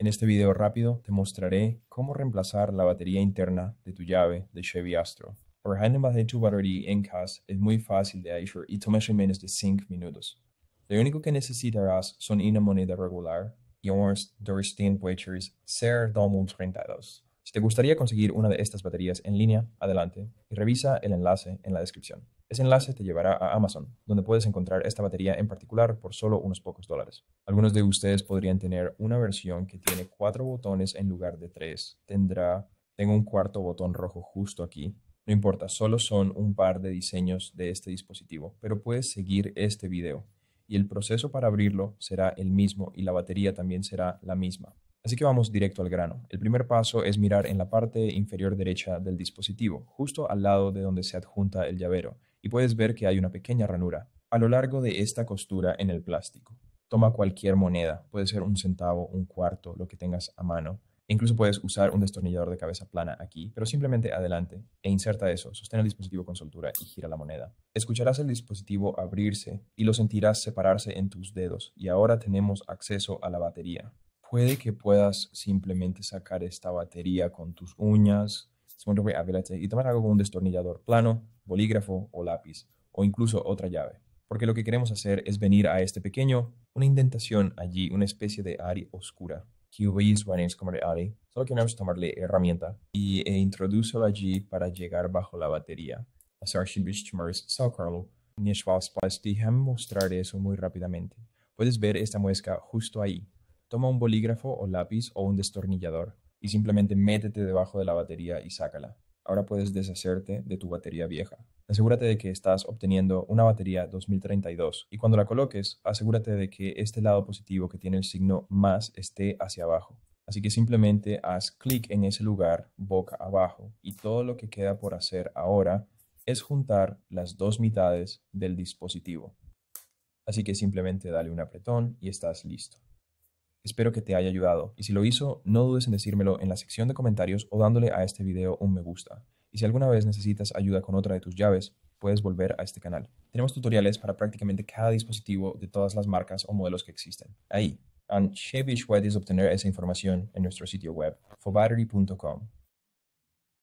En este video rápido te mostraré cómo reemplazar la batería interna de tu llave de Chevy Astro. Para reemplazar tu batería en casa es muy fácil de hacer y toma menos de 5 minutos. Lo único que necesitarás son una moneda regular y unos 200 vouchers ser 32. Si te gustaría conseguir una de estas baterías en línea, adelante y revisa el enlace en la descripción. Ese enlace te llevará a Amazon, donde puedes encontrar esta batería en particular por solo unos pocos dólares. Algunos de ustedes podrían tener una versión que tiene cuatro botones en lugar de tres. Tendrá, tengo un cuarto botón rojo justo aquí. No importa, solo son un par de diseños de este dispositivo, pero puedes seguir este video y el proceso para abrirlo será el mismo y la batería también será la misma. Así que vamos directo al grano. El primer paso es mirar en la parte inferior derecha del dispositivo, justo al lado de donde se adjunta el llavero y puedes ver que hay una pequeña ranura a lo largo de esta costura en el plástico. Toma cualquier moneda, puede ser un centavo, un cuarto, lo que tengas a mano. incluso puedes usar un destornillador de cabeza plana aquí, pero simplemente adelante e inserta eso, sostén el dispositivo con soltura y gira la moneda. Escucharás el dispositivo abrirse y lo sentirás separarse en tus dedos y ahora tenemos acceso a la batería. Puede que puedas simplemente sacar esta batería con tus uñas, y tomar algo con un destornillador plano bolígrafo o lápiz o incluso otra llave. Porque lo que queremos hacer es venir a este pequeño, una indentación allí, una especie de área oscura, que es como de área, solo queremos tomarle herramienta y e introducirlo allí para llegar bajo la batería. Déjame mostrar eso muy rápidamente. Puedes ver esta muesca justo ahí. Toma un bolígrafo o lápiz o un destornillador y simplemente métete debajo de la batería y sácala. Ahora puedes deshacerte de tu batería vieja. Asegúrate de que estás obteniendo una batería 2032 y cuando la coloques, asegúrate de que este lado positivo que tiene el signo más esté hacia abajo. Así que simplemente haz clic en ese lugar boca abajo y todo lo que queda por hacer ahora es juntar las dos mitades del dispositivo. Así que simplemente dale un apretón y estás listo. Espero que te haya ayudado y si lo hizo, no dudes en decírmelo en la sección de comentarios o dándole a este video un me gusta. Y si alguna vez necesitas ayuda con otra de tus llaves, puedes volver a este canal. Tenemos tutoriales para prácticamente cada dispositivo de todas las marcas o modelos que existen. Ahí, Anchevish puedes obtener esa información en nuestro sitio web, fobattery.com.